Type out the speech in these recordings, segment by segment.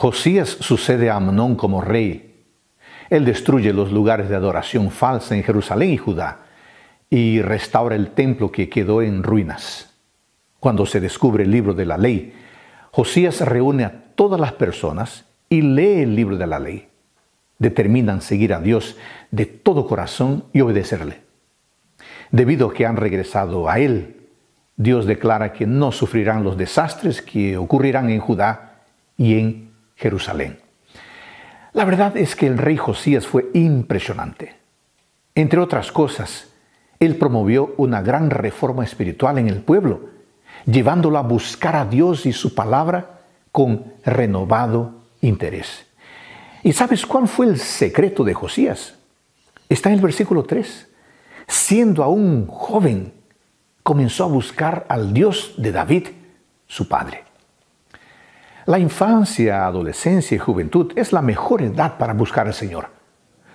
Josías sucede a Amnón como rey. Él destruye los lugares de adoración falsa en Jerusalén y Judá y restaura el templo que quedó en ruinas. Cuando se descubre el libro de la ley, Josías reúne a todas las personas y lee el libro de la ley. Determinan seguir a Dios de todo corazón y obedecerle. Debido a que han regresado a Él, Dios declara que no sufrirán los desastres que ocurrirán en Judá y en Jerusalén. La verdad es que el rey Josías fue impresionante. Entre otras cosas, él promovió una gran reforma espiritual en el pueblo, llevándolo a buscar a Dios y su palabra con renovado interés. ¿Y sabes cuál fue el secreto de Josías? Está en el versículo 3. Siendo aún joven, comenzó a buscar al Dios de David, su padre. La infancia, adolescencia y juventud es la mejor edad para buscar al Señor,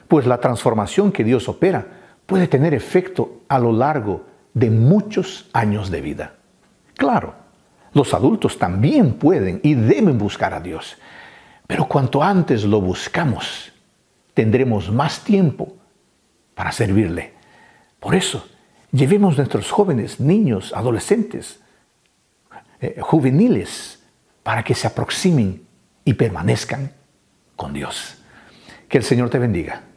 pues la transformación que Dios opera puede tener efecto a lo largo de muchos años de vida. Claro, los adultos también pueden y deben buscar a Dios, pero cuanto antes lo buscamos, tendremos más tiempo para servirle. Por eso, llevemos nuestros jóvenes, niños, adolescentes, eh, juveniles, para que se aproximen y permanezcan con Dios. Que el Señor te bendiga.